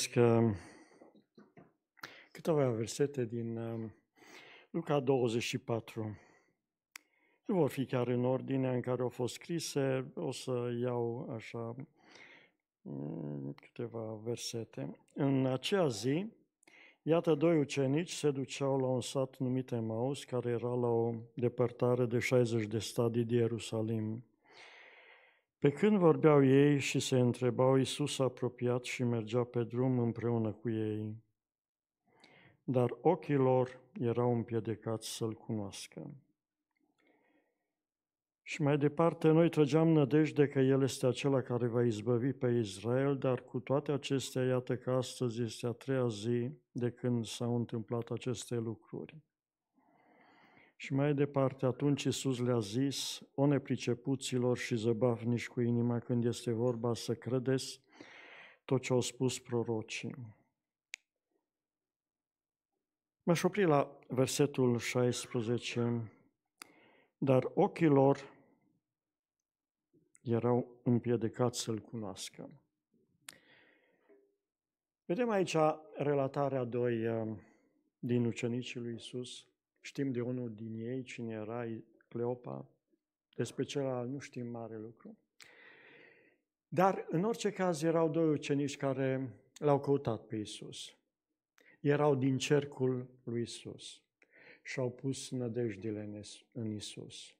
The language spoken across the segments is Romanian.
citesc deci câteva versete din uh, Luca 24. Nu vor fi chiar în ordinea în care au fost scrise, o să iau așa mm, câteva versete. În acea zi, iată, doi ucenici se duceau la un sat numit Emaus, care era la o depărtare de 60 de stadii de Ierusalim. Pe când vorbeau ei și se întrebau, Iisus a apropiat și mergea pe drum împreună cu ei, dar ochii lor erau împiedecați să-L cunoască. Și mai departe, noi trăgeam nădejde că El este acela care va izbăvi pe Israel, dar cu toate acestea, iată că astăzi este a treia zi de când s-au întâmplat aceste lucruri. Și mai departe, atunci Iisus le-a zis, o nepricepuților și zăbavnici cu inima când este vorba să credeți tot ce au spus prorocii. M-aș opri la versetul 16, dar ochii lor erau împiedicați să-L cunoască. Vedem aici relatarea doi eh, din ucenicii lui Iisus. Știm de unul din ei cine era Cleopa, despre celălalt nu știm mare lucru. Dar, în orice caz, erau doi ucenici care l-au căutat pe Isus. Erau din cercul lui Isus și au pus nădejdile în Isus.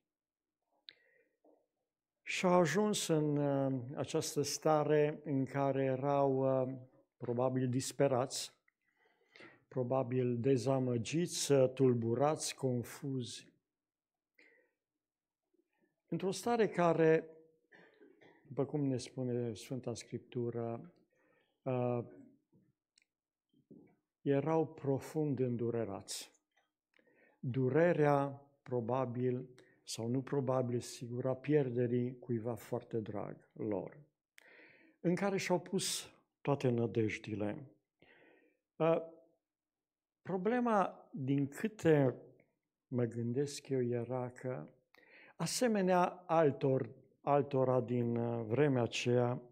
Și au ajuns în uh, această stare în care erau uh, probabil disperați, probabil dezamăgiți, tulburați, confuzi. Într-o stare care, după cum ne spune Sfânta Scriptură, ă, erau profund îndurerați. Durerea, probabil, sau nu probabil, sigur, a pierderii cuiva foarte drag lor, în care și-au pus toate nădejdile. Ă, Problema, din câte mă gândesc eu, era că, asemenea altor, altora din uh, vremea aceea,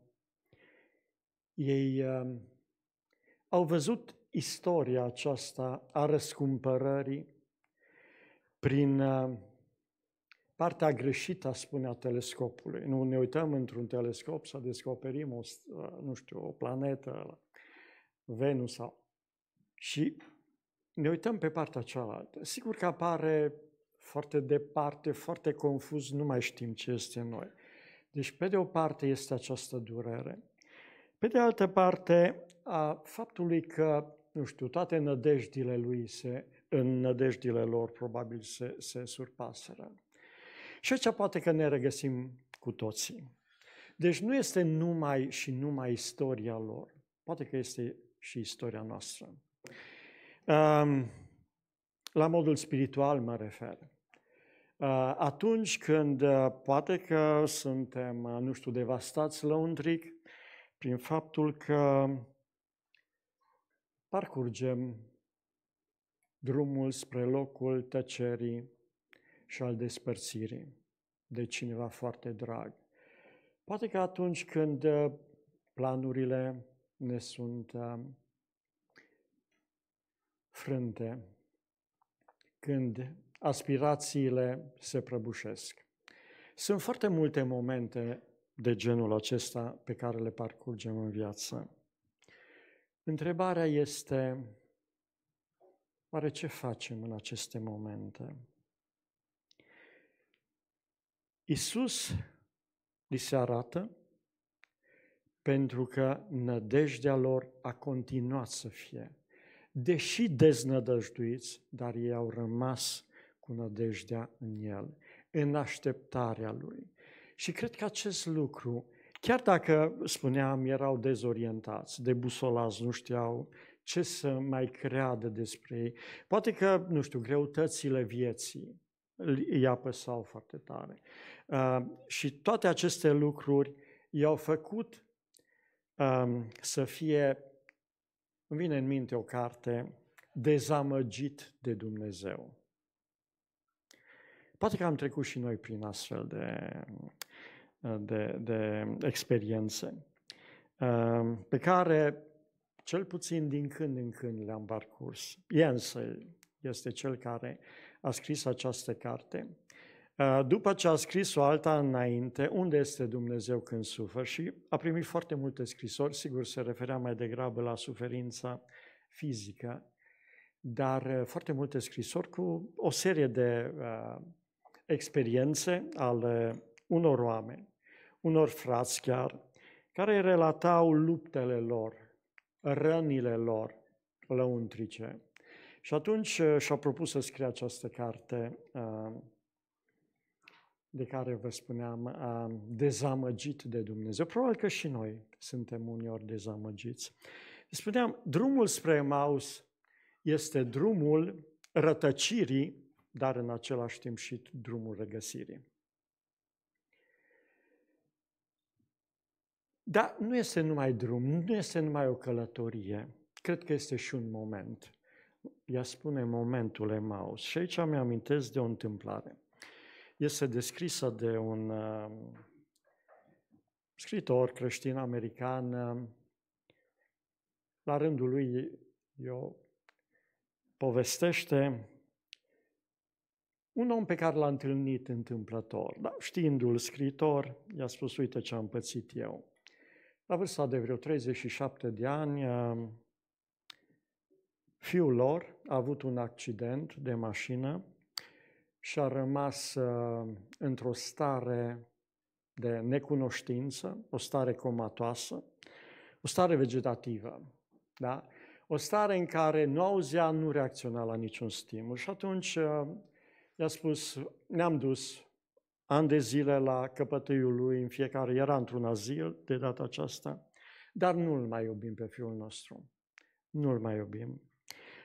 ei uh, au văzut istoria aceasta a răscumpărării prin uh, partea greșită, spune, a telescopului. Nu ne uităm într-un telescop să descoperim o, uh, nu știu, o planetă, Venus sau... Și ne uităm pe partea cealaltă. Sigur că apare foarte departe, foarte confuz, nu mai știm ce este noi. Deci, pe de o parte este această durere. Pe de altă parte, a faptului că, nu știu, toate nădejdile lui se, în nădejdile lor probabil se, se surpaseră. Și aici poate că ne regăsim cu toții. Deci nu este numai și numai istoria lor, poate că este și istoria noastră. La modul spiritual mă refer. Atunci când poate că suntem, nu știu, devastați tric prin faptul că parcurgem drumul spre locul tăcerii și al despărțirii de cineva foarte drag. Poate că atunci când planurile ne sunt frânte când aspirațiile se prăbușesc. Sunt foarte multe momente de genul acesta pe care le parcurgem în viață. Întrebarea este, oare ce facem în aceste momente? Isus li se arată pentru că nădejdea lor a continuat să fie deși deznădăjduiți, dar ei au rămas cu nădejdea în El, în așteptarea Lui. Și cred că acest lucru, chiar dacă, spuneam, erau dezorientați, debusolați, nu știau ce să mai creadă despre ei, poate că, nu știu, greutățile vieții îi apăsau foarte tare. Uh, și toate aceste lucruri i-au făcut um, să fie îmi vine în minte o carte, Dezamăgit de Dumnezeu. Poate că am trecut și noi prin astfel de, de, de experiențe, ehm, pe care cel puțin din când în când le-am parcurs. Jensen este cel care a scris această carte Uh, după ce a scris o alta înainte, unde este Dumnezeu când sufăr? Și a primit foarte multe scrisori, sigur se referea mai degrabă la suferința fizică, dar uh, foarte multe scrisori cu o serie de uh, experiențe ale unor oameni, unor frați chiar, care relatau luptele lor, rănile lor lăuntrice. Și atunci uh, și-a propus să scrie această carte uh, de care vă spuneam, dezamăgit de Dumnezeu. Probabil că și noi suntem uneori dezamăgiți. Spuneam, drumul spre Maus este drumul rătăcirii, dar în același timp și drumul regăsirii. Dar nu este numai drum, nu este numai o călătorie. Cred că este și un moment. Ea spune momentul Maus. Și aici mi amintesc de o întâmplare este descrisă de un um, scritor creștin american. Um, la rândul lui, eu povestește un om pe care l-a întâlnit întâmplător, da, știindu-l scritor, i-a spus, uite ce am pățit eu. La vârsta de vreo 37 de ani, um, fiul lor a avut un accident de mașină și a rămas uh, într-o stare de necunoștință, o stare comatoasă, o stare vegetativă, da? o stare în care nu auzea, nu reacționa la niciun stimul. Și atunci uh, i-a spus, ne-am dus ani de zile la căpătâiul lui, în fiecare era într-un azil de data aceasta, dar nu-l mai iubim pe fiul nostru. Nu-l mai iubim.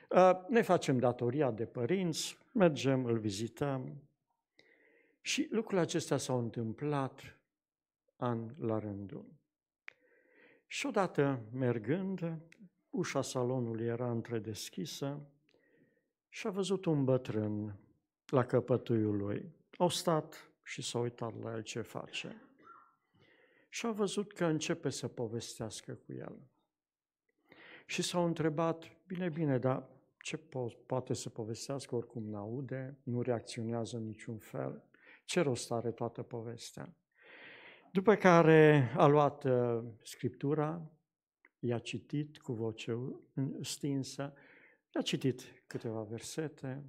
Uh, ne facem datoria de părinți, mergem, îl vizităm. Și lucrurile acestea s-au întâmplat an la rândul. Și odată, mergând, ușa salonului era întredeschisă și a văzut un bătrân la căpătuiul lui. Au stat și s-au uitat la el ce face. Și au văzut că începe să povestească cu el. Și s-au întrebat, bine, bine, dar ce po- poate să povestească, oricum nu aude nu reacționează în niciun fel. Ce rost are toată povestea? După care a luat uh, scriptura, i-a citit cu voce stinsă, i-a citit câteva versete,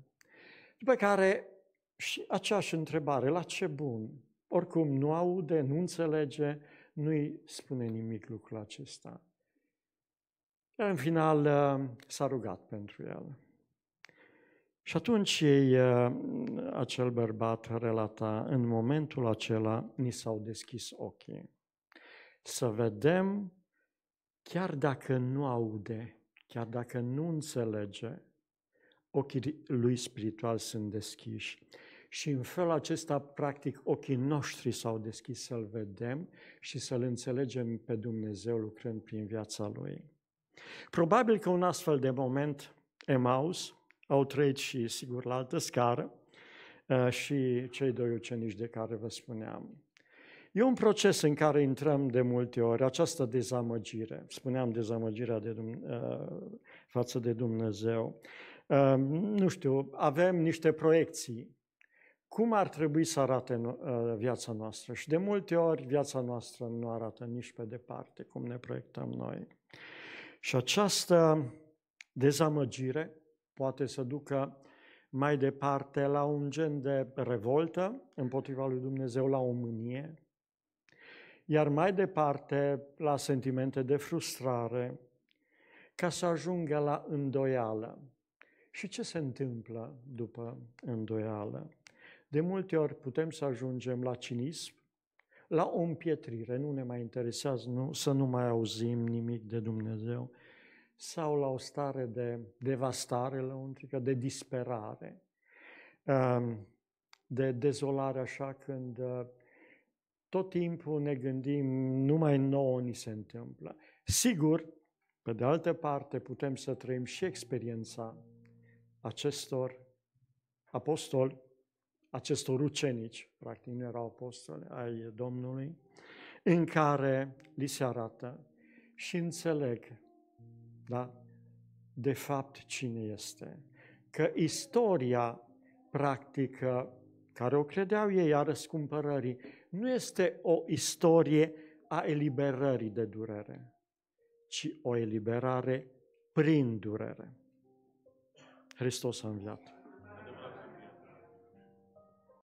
după care și aceeași întrebare, la ce bun? Oricum nu aude, nu înțelege, nu-i spune nimic lucrul acesta. În final uh, s-a rugat pentru el. Și atunci ei, uh, acel bărbat relata, în momentul acela ni s-au deschis ochii. Să vedem, chiar dacă nu aude, chiar dacă nu înțelege, ochii lui spiritual sunt deschiși. Și în felul acesta, practic, ochii noștri s-au deschis să-L vedem și să-L înțelegem pe Dumnezeu lucrând prin viața Lui. Probabil că un astfel de moment, Emaus, au trăit și, sigur, la altă scară, uh, și cei doi ucenici de care vă spuneam. E un proces în care intrăm de multe ori, această dezamăgire, spuneam dezamăgirea de Dum- uh, față de Dumnezeu. Uh, nu știu, avem niște proiecții. Cum ar trebui să arate viața noastră? Și de multe ori viața noastră nu arată nici pe departe cum ne proiectăm noi. Și această dezamăgire poate să ducă mai departe la un gen de revoltă împotriva lui Dumnezeu, la o mânie, iar mai departe la sentimente de frustrare, ca să ajungă la îndoială. Și ce se întâmplă după îndoială? De multe ori putem să ajungem la cinism, la o împietrire, nu ne mai interesează nu, să nu mai auzim nimic de Dumnezeu, sau la o stare de devastare lăuntrică, de disperare, ehm, de dezolare așa când eh, tot timpul ne gândim, numai nouă ni se întâmplă. Sigur, pe de altă parte, putem să trăim și experiența acestor apostoli acestor ucenici, practic nu erau apostoli ai Domnului, în care li se arată și înțeleg, da, de fapt cine este. Că istoria practică care o credeau ei a răscumpărării nu este o istorie a eliberării de durere, ci o eliberare prin durere. Hristos a înviat.